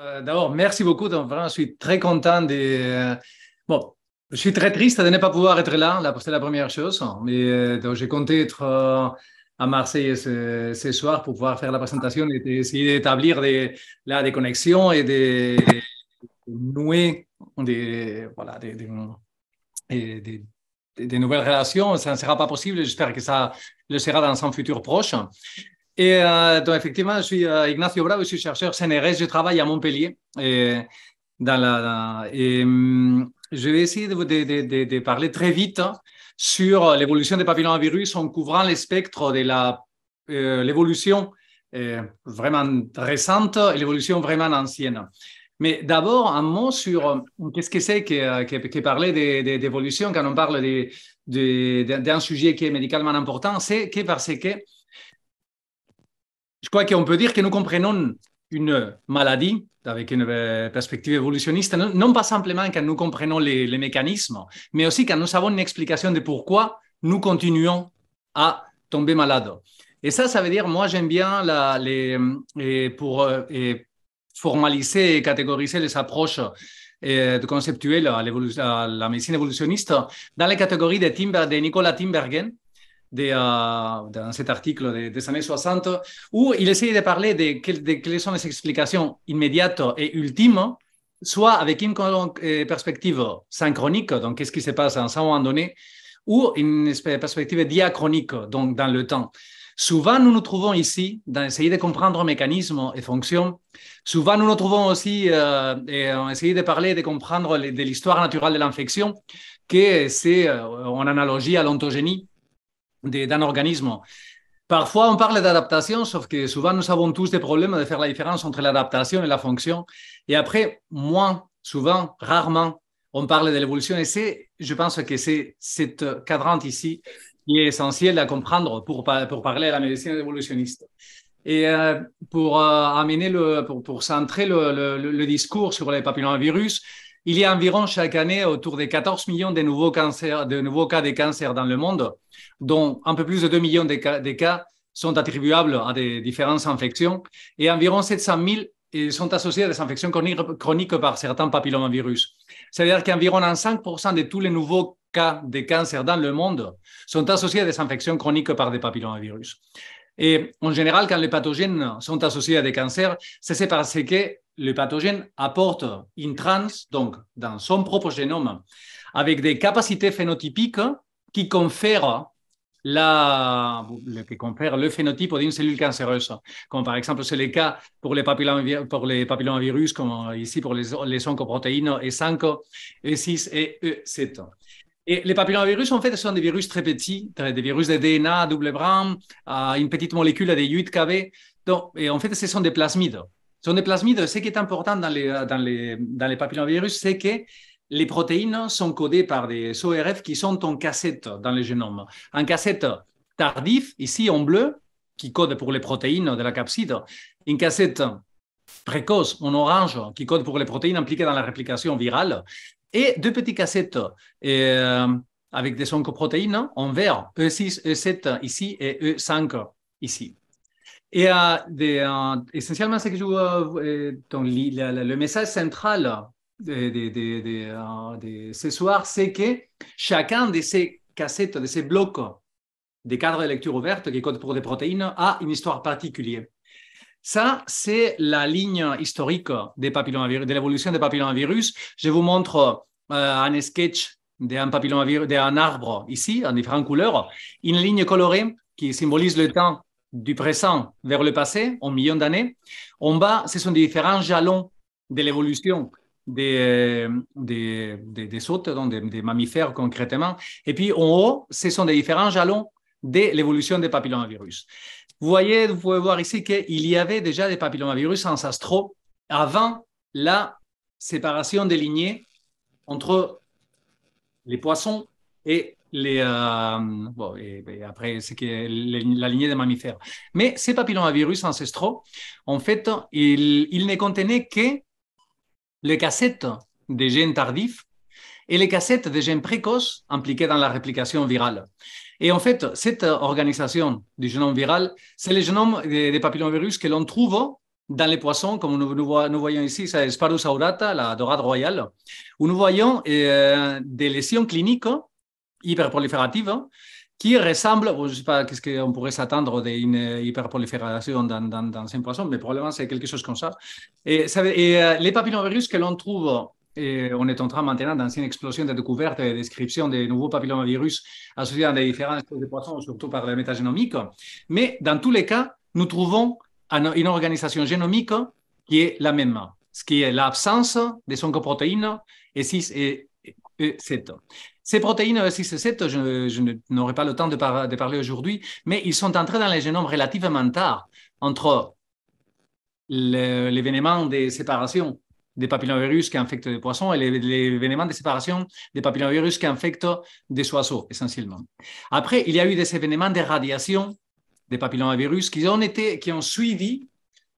Euh, d'abord, merci beaucoup. Donc, je suis très content de. Euh, bon, je suis très triste de ne pas pouvoir être là. là C'est la première chose. Mais euh, j'ai compté être à Marseille ce, soir pour pouvoir faire la présentation et essayer d'établir des, connexions et de nouer des, voilà, des, des, nouvelles relations. Ça ne sera pas possible. J'espère que ça le sera dans un futur proche. Et euh, donc, effectivement, je suis euh, Ignacio Bravo, je suis chercheur CNRS, je travaille à Montpellier. Et, euh, dans la, hum, je vais essayer de, parler très vite hein, sur l'évolution des papillomavirus en couvrant les spectres de l'évolution vraiment récente et l'évolution vraiment ancienne. Mais d'abord, un mot sur qu'est-ce que c'est qui que parler d'évolution quand on parle d'un sujet qui est médicalement important, c'est que parce que je crois qu'on peut dire que nous comprenons une maladie avec une euh, perspective évolutionniste, non, pas simplement quand nous comprenons les, mécanismes, mais aussi quand nous avons une explication de pourquoi nous continuons à tomber malade. Et ça, ça veut dire, moi, j'aime bien les, pour euh, formaliser et catégoriser les approches conceptuelles à, la médecine évolutionniste dans les catégories de Timber, de Nicolas Timbergen, dans ah, cet article des, années 60, où il essaye de parler de, quelles sont les explications immédiates et ultimes, soit avec une eh, perspective synchronique, donc qu'est-ce qui se passe à un moment donné, ou une perspective diachronique, donc dans le temps. Souvent, nous nous trouvons ici dans essayer de comprendre mécanismes et fonctions. Souvent, nous nous trouvons aussi euh, et on essayer de parler, de comprendre de l'histoire naturelle de l'infection, que c'est euh, en analogie à l'ontogénie, d'un organisme. Parfois, on parle d'adaptation, sauf que souvent, nous avons tous des problèmes de faire la différence entre l'adaptation et la fonction. Et après, moins, souvent, rarement, on parle de l'évolution. Et c'est, je pense que c'est cette cadrante ici qui est essentielle à comprendre pour, parler à la médecine évolutionniste. Et euh, pour euh, amener le, pour, centrer le, le, discours sur les papillomavirus, il y a environ chaque année autour de 14 millions de nouveaux, cas de cancer dans le monde, dont un peu plus de 2 millions de cas, sont attribuables à des différentes infections et environ 700 000 euh, sont associés à des infections chroniques par certains papillomavirus. C'est-à-dire qu'environ 5% de tous les nouveaux cas de cancer dans le monde sont associés à des infections chroniques par des papillomavirus. Et en général, quand les pathogènes sont associés à des cancers, c'est parce que le pathogène apporte une trans, donc dans son propre génome, avec des capacités phénotypiques qui confèrent la, qui confère le phénotype d'une cellule cancéreuse, comme par exemple c'est le cas pour les, pour les papillomavirus, comme ici pour les, les oncoprotéines E5, E6 et E7 les papillomavirus, en fait, ce sont des virus très petits, des virus de DNA double brin, à euh, une petite molécule de 8 kb. Donc, en fait, ce sont des plasmides. Ce sont des plasmides. Ce qui est important dans les, dans les, papillomavirus, c'est que les protéines sont codées par des ORF qui sont en cassette dans le génome. En cassette tardif, ici en bleu, qui code pour les protéines de la capside. Une cassette précoce en orange qui code pour les protéines impliquées dans la réplication virale et deux petites cassettes euh, avec des protéines hein, en vert, E6, E7 ici et E5 ici. Et euh, euh, essentiellement, ce que je le message central de, ce soir, c'est que chacun de ces cassettes, de ces blocs des cadres de lecture ouverte qui codent pour des protéines, a une histoire particulière. Ça, c'est la ligne historique de l'évolution des papillomavirus. Je vous montre euh, un sketch d'un d'un arbre ici, en différentes couleurs, une ligne colorée qui symbolise le temps du présent vers le passé, en millions d'années. En bas, ce sont des différents jalons de l'évolution des, des, des, donc des, mammifères concrètement. Et puis en haut, ce sont des différents jalons de l'évolution des papillomavirus. Vous voyez, vous pouvez voir ici qu'il y avait déjà des papillomavirus ancestraux avant la séparation des lignées entre les poissons et les. Euh, bon, après, c'est que la lignée des mammifères. Mais ces papillomavirus ancestraux, en fait, ils, ne contenaient que les cassettes des gènes tardifs et les cassettes des gènes précoces impliqués dans la réplication virale. Et en fait, cette organisation du génome viral, c'est le génome des, papillomavirus que l'on trouve dans les poissons, comme nous, nous, voyons ici, c'est Sparus aurata, la dorade royale, où nous voyons euh, des lésions cliniques hyperprolifératives qui ressemblent, je ne sais pas qu'est-ce qu'on pourrait s'attendre d'une hyperprolifération dans, dans, dans, un poisson, mais probablement c'est quelque chose comme ça. Et, et euh, les papillomavirus que l'on trouve eh, on est en train maintenant, d'anciennes explosions explosion de découvertes et de descriptions des nouveaux papillomavirus associés à des différents espèces de poissons, surtout par la métagénomique. Mais dans tous les cas, nous trouvons une organisation génomique qui est la même, ce qui est l'absence des oncoprotéines E6 et, e 7. Ces protéines E6 et 7, je, n'aurai pas le temps de parler aujourd'hui, mais ils sont entrés dans les génomes relativement tard, entre l'événement des séparations des papillomavirus qui infectent les poissons et événements de séparation e-, des papillomavirus qui infectent des oiseaux, essentiellement. Après, il y a eu des événements de radiation des papillomavirus qui ont, qui ont suivi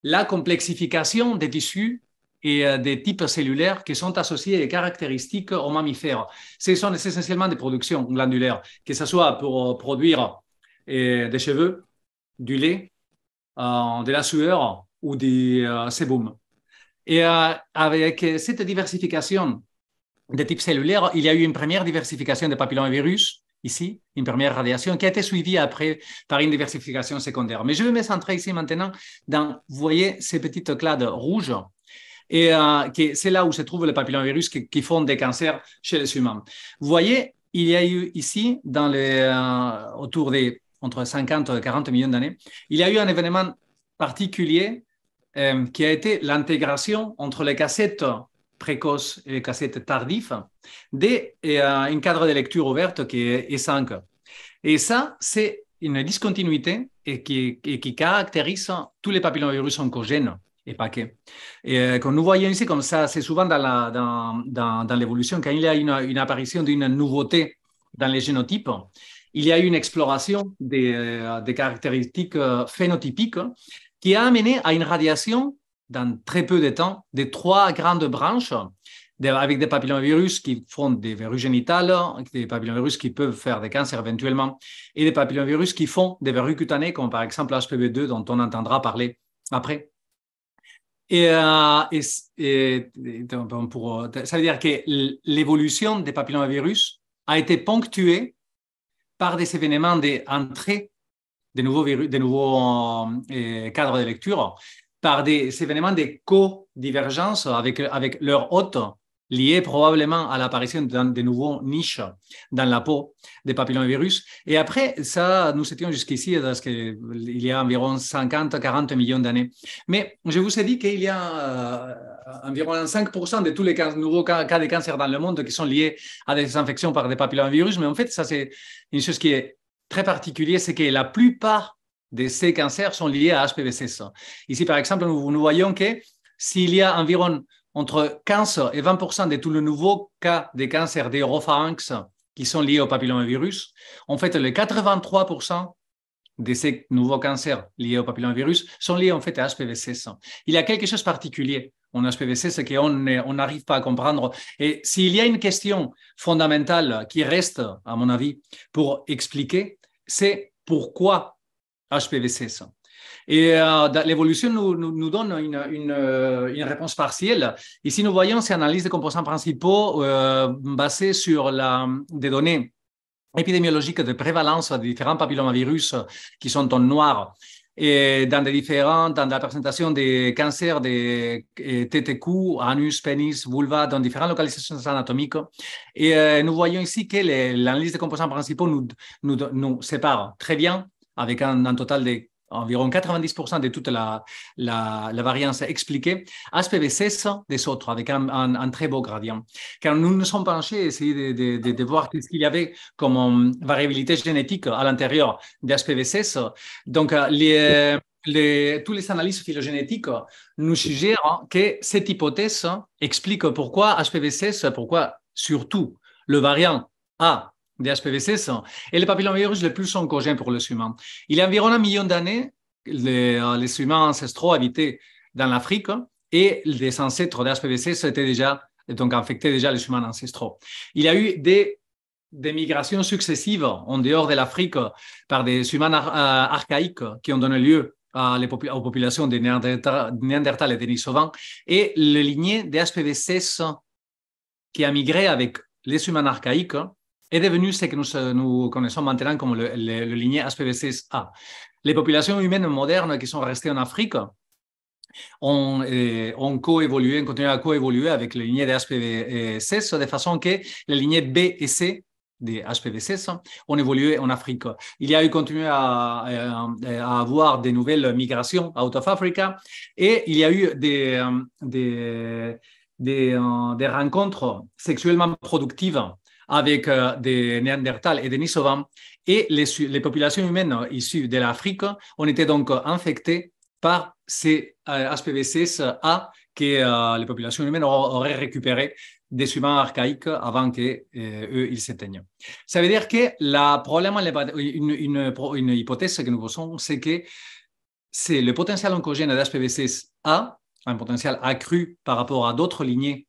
la complexification des tissus et euh, des types cellulaires qui sont associés et caractéristiques aux mammifères. Ce sont essentiellement des productions glandulaires, que ce soit pour euh, produire euh, des cheveux, du lait, de la sueur ou des sébum. Et euh, avec euh, cette diversification de type cellulaire, il y a eu une première diversification des papillomavirus, ici, une première radiation, qui a été suivie après par une diversification secondaire. Mais je vais me centrer ici maintenant dans, vous voyez, ces petites clades rouges, et euh, c'est là où se trouvent les papillomavirus qui, qui font des cancers chez les humains. Vous voyez, il y a eu ici, dans autour des entre 50 et 40 millions d'années, il y a eu un événement particulier qui a été l'intégration entre les cassettes précoces et les cassettes tardives d'un eh, un cadre de lecture ouverte qui est E5. Et ça, c'est une discontinuité qui, caractérise tous les papillomavirus oncogènes et paquets. que. Et euh, quand nous voyons ici comme ça, c'est souvent dans l'évolution, quand il y a une, une apparition d'une nouveauté dans les génotypes, il y a une exploration des euh, caractéristiques euh, phénotypiques qui a amené à une radiation dans très peu de temps des trois grandes branches avec des papillomavirus qui font des verrues génitales, des papillomavirus qui peuvent faire des cancers éventuellement, et des papillomavirus qui font des verrues cutanées, comme par exemple HPV2, dont on entendra parler après. Et, euh, pour, ça veut dire que l'évolution des papillomavirus a été ponctuée par des événements d'entrée des nouveaux, des nouveaux euh, euh, cadres de lecture par des événements de co-divergences avec, avec leur hôte liés probablement à l'apparition de nouveaux niches dans la peau des papillomavirus. Et après, ça, nous étions jusqu'ici, parce qu'il y a environ 50-40 millions d'années. Mais je vous ai dit qu'il y a euh, environ 5% de tous les nouveaux cas, de cancer dans le monde qui sont liés à des infections par des papillomavirus. Mais en fait, ça, c'est une chose qui est très particulier, c'est que la plupart de ces cancers sont liés à HPV16. Ici, par exemple, nous, nous voyons que s'il y a environ entre 15 et 20 de tous les nouveaux cas de cancers des oropharynx qui sont liés au papillomavirus, en fait, les 83 de ces nouveaux cancers liés au papillomavirus sont liés en fait à HPV16. Il y a quelque chose de particulier en HPV16 c'est qu'on on n'arrive pas à comprendre. Et s'il y a une question fondamentale qui reste, à mon avis, pour expliquer c'est pourquoi HPV-16 Et euh, l'évolution nous, nous, donne euh, une, réponse partielle. Ici, nous voyons ces analyses des composants principaux euh, basées sur des données épidémiologiques de prévalence des différents papillomavirus qui sont en noir et dans des différents, dans la présentation des cancers des euh, TTQ, anus, pénis, vulva, dans différentes localisations anatomiques. Et euh, nous voyons ici que l'analyse des composants principaux nous, nous, nous, sépare très bien, avec un, un total de environ 90% de toute la, variance expliquée, HPV 16 des autres avec un, très beau gradient. Car nous nous sommes penchés à essayer de, de, de, voir ce qu'il y avait comme euh, variabilité génétique à l'intérieur d'HPV 16. Donc, euh, euh, les, tous les analyses phylogénétiques nous suggèrent que cette hypothèse explique pourquoi HPV 16, pourquoi surtout le variant A des hpv sont, et le papillomavirus le plus oncogène pour le humains. Il y a environ un million d'années, les, humains euh, ancestraux habitaient dans l'Afrique hein, et les ancêtres des hpv HPV6 étaient déjà, donc infectés déjà les humains ancestraux. Il y a eu des, migrations successives en dehors de l'Afrique par des humains euh, archaïques qui ont donné lieu à les aux populations des Néandertal et Denisovans et le lignées des hpv HPV6 qui a migré avec les humains archaïques est devenu ce que nous, nous connaissons maintenant comme le, lignée ligné HPV6A. Les populations humaines modernes qui sont restées en Afrique eh, ont, coévolué, ont continué à coévoluer avec les lignées de HPV6 de façon que les lignées B et C des HPV6 ont évolué en Afrique. Il y a eu continué à, avoir des nouvelles migrations out of Africa et il y a eu des, des, des euh, rencontres sexuellement productives avec euh, des Néandertals et des Nisovans. Et les, populations humaines euh, issues de l'Afrique ont été donc euh, infectées par ces HPV6A que les populations humaines auraient récupéré des suivants archaïques avant qu'eux, eux ils s'éteignent. Ça veut dire que la problème, une, une hypothèse que nous posons, c'est que c'est le potentiel oncogène d'HPV6A, un potentiel accru par rapport à d'autres lignées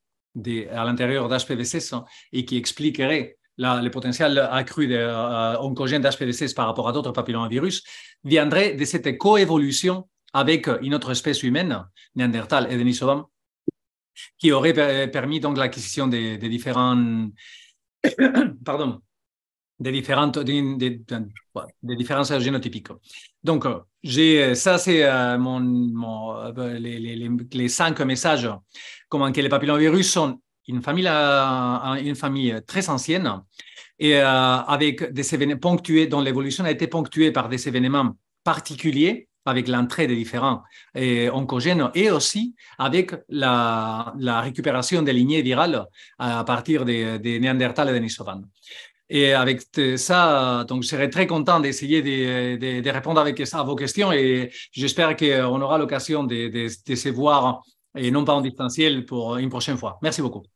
à l'intérieur dhpv 6 et qui expliquerait le potentiel accru d'oncogène eh, dhpv 6 par rapport à d'autres papillomavirus viendrait de cette coévolution avec une autre espèce humaine, Néandertal et Denisovan, qui aurait permis donc l'acquisition des, des différents pardon, des, différentes, des, différences génotypiques. Donc, j'ai, ça, c'est euh, mon, mon euh, les, les, les, cinq messages. Comment que les papillomavirus sont une famille, euh, une famille très ancienne et avec des événements ponctués, dont l'évolution a été ponctuée par des événements particuliers avec l'entrée des différents oncogènes et aussi avec la, la, récupération des lignées virales à partir des, des et des Nisovans. Et avec ça, donc, je serai très content d'essayer de, répondre avec ça à vos questions et j'espère qu'on aura l'occasion de, de, se voir et non pas en distanciel pour une prochaine fois. Merci beaucoup.